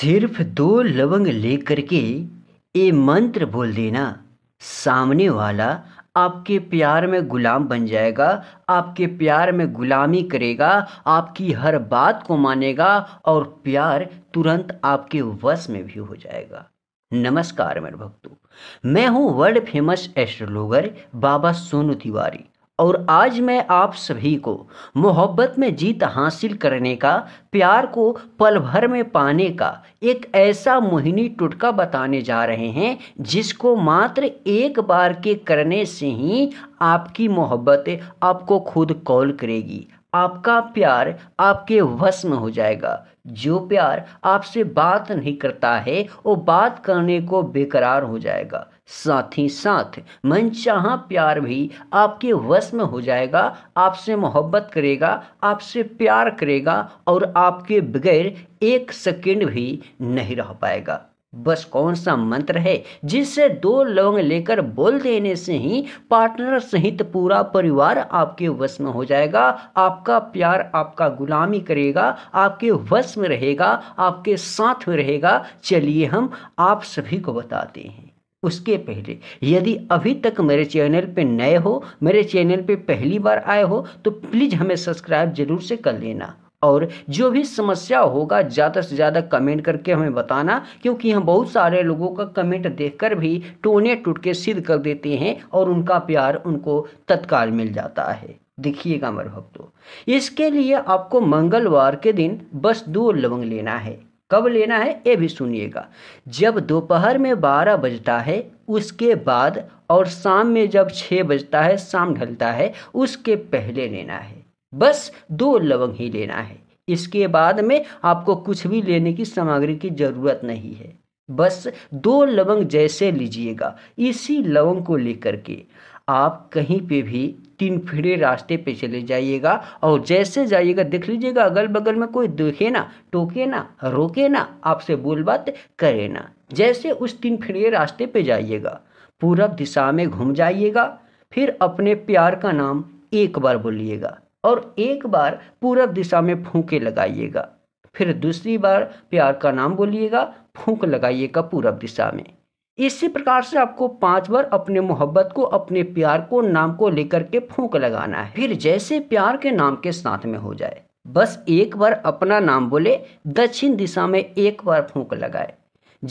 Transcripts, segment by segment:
सिर्फ दो लवंग लेकर के ये मंत्र बोल देना सामने वाला आपके प्यार में गुलाम बन जाएगा आपके प्यार में गुलामी करेगा आपकी हर बात को मानेगा और प्यार तुरंत आपके वश में भी हो जाएगा नमस्कार मेरे भक्तों मैं हूँ world famous astrologer Baba Sonu Tiwari और आज मैं आप सभी को मोहब्बत में जीत हासिल करने का प्यार को पल भर में पाने का एक ऐसा मोहिनी टुटका बताने जा रहे हैं जिसको मात्र एक बार के करने से ही आपकी मोहब्बत आपको खुद कॉल करेगी आपका प्यार आपके वश में हो जाएगा जो प्यार आपसे बात नहीं करता है वो बात करने को बेकरार हो जाएगा साथ ही साथ मनचाहा प्यार भी आपके वश में हो जाएगा आपसे मोहब्बत करेगा आपसे प्यार करेगा और आपके बगैर एक सेकेंड भी नहीं रह पाएगा बस कौन सा मंत्र है जिससे दो लौंग लेकर बोल देने से ही पार्टनर सहित पूरा परिवार आपके वश में हो जाएगा आपका प्यार आपका गुलामी करेगा आपके वश में रहेगा आपके साथ में रहेगा चलिए हम आप सभी को बताते हैं उसके पहले यदि अभी तक मेरे चैनल पे नए हो मेरे चैनल पे पहली बार आए हो तो प्लीज़ हमें सब्सक्राइब जरूर से कर लेना और जो भी समस्या होगा ज़्यादा से ज़्यादा कमेंट करके हमें बताना क्योंकि हम बहुत सारे लोगों का कमेंट देखकर भी टोने टूटके सिद्ध कर देते हैं और उनका प्यार उनको तत्काल मिल जाता है देखिएगा मेरे भक्तों इसके लिए आपको मंगलवार के दिन बस दो लवंग लेना है कब लेना है ये भी सुनिएगा जब दोपहर में बारह बजता है उसके बाद और शाम में जब छः बजता है शाम ढलता है उसके पहले लेना है बस दो लवंग ही लेना है इसके बाद में आपको कुछ भी लेने की सामग्री की ज़रूरत नहीं है बस दो लवंग जैसे लीजिएगा इसी लवंग को लेकर के आप कहीं पे भी तीन फिड़े रास्ते पे चले जाइएगा और जैसे जाइएगा देख लीजिएगा अगल बगल में कोई देखे ना टोके ना रोके ना आपसे बोल बात करे ना जैसे उस तीन फिड़े रास्ते पे जाइएगा पूरब दिशा में घूम जाइएगा फिर अपने प्यार का नाम एक बार बोलिएगा और एक बार पूरब दिशा में फूके लगाइएगा फिर दूसरी बार प्यार का नाम बोलिएगा फूक लगाइएगा पूरब दिशा में इसी प्रकार से आपको पांच बार अपने मोहब्बत को अपने प्यार को नाम को लेकर के फूक लगाना है फिर जैसे प्यार के नाम के साथ में हो जाए बस एक बार अपना नाम बोले दक्षिण दिशा में एक बार फूक लगाए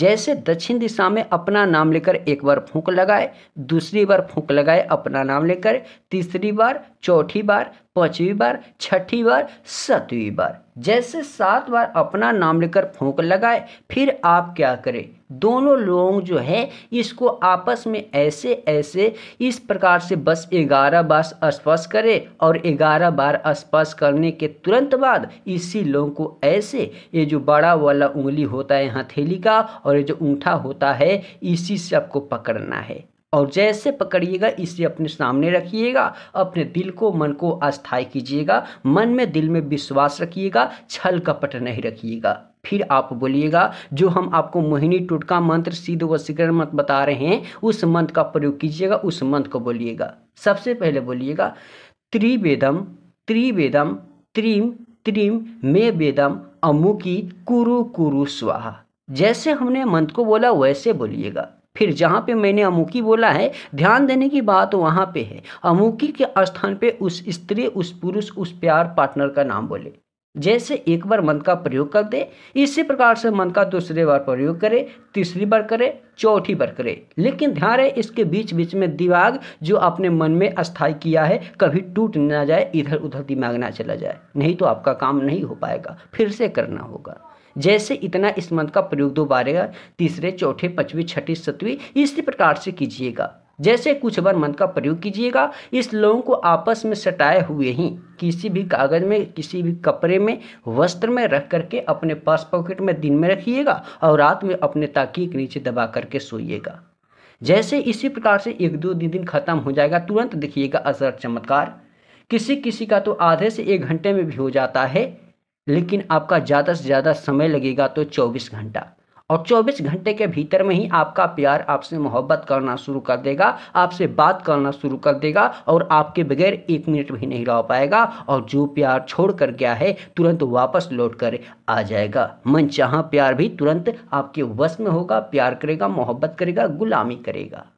जैसे दक्षिण दिशा में अपना नाम लेकर एक बार फूंक लगाए दूसरी बार फूंक लगाए अपना नाम लेकर तीसरी बार चौथी बार पांचवी बार छठी बार सातवीं बार जैसे सात बार अपना नाम लेकर फूंक लगाए फिर आप क्या करें दोनों लोग जो है इसको आपस में ऐसे ऐसे इस प्रकार से बस ग्यारह बार स्पर्श करें और ग्यारह बार स्पर्श करने के तुरंत बाद इसी लोग को ऐसे ये जो बड़ा वाला उंगली होता है हथेली का और ये जो ऊँठा होता है इसी से आपको पकड़ना है और जैसे पकड़िएगा इसे अपने सामने रखिएगा अपने दिल को मन को अस्थाई कीजिएगा मन में दिल में विश्वास रखिएगा छल कपट नहीं रखिएगा फिर आप बोलिएगा जो हम आपको मोहिनी टोटका मंत्र सिद्ध वशीकरण मंत्र बता रहे हैं उस मंत्र का प्रयोग कीजिएगा उस मंत्र को बोलिएगा सबसे पहले बोलिएगा त्रिवेदम त्रिवेदम त्रिम त्रिम मे वेदम अमुकी कुरु कुरु स्वाहा जैसे हमने मंत्र को बोला वैसे बोलिएगा फिर जहाँ पे मैंने अमुकी बोला है ध्यान देने की बात वहाँ पे है अमुकी के स्थान पे उस स्त्री उस पुरुष उस प्यार पार्टनर का नाम बोले जैसे एक बार मन का प्रयोग कर दे इसी प्रकार से मन का दूसरे बार प्रयोग करे तीसरी बार करे चौथी बार करे लेकिन ध्यान रहे इसके बीच बीच में दिमाग जो अपने मन में अस्थाई किया है कभी टूट ना जाए इधर उधर दिमाग ना चला जाए नहीं तो आपका काम नहीं हो पाएगा फिर से करना होगा जैसे इतना इस मंत्र का प्रयोग दोबारा तीसरे चौथे पाँचवीं छठी सतवीं इसी प्रकार से कीजिएगा जैसे कुछ बार मंत्र का प्रयोग कीजिएगा इस लोगों को आपस में सटाए हुए ही किसी भी कागज में किसी भी कपड़े में वस्त्र में रख करके अपने पास पॉकेट में दिन में रखिएगा और रात में अपने ताकी के नीचे दबा करके सोइएगा जैसे इसी प्रकार से एक दो दिन दिन खत्म हो जाएगा तुरंत देखिएगा असर चमत्कार किसी किसी का तो आधे से एक घंटे में भी हो जाता है लेकिन आपका ज़्यादा से ज़्यादा समय लगेगा तो 24 घंटा और 24 घंटे के भीतर में ही आपका प्यार आपसे मोहब्बत करना शुरू कर देगा आपसे बात करना शुरू कर देगा और आपके बगैर एक मिनट भी नहीं रह पाएगा और जो प्यार छोड़ कर गया है तुरंत वापस लौट कर आ जाएगा मन चाह प्यार भी तुरंत आपके वश में होगा प्यार करेगा मोहब्बत करेगा गुलामी करेगा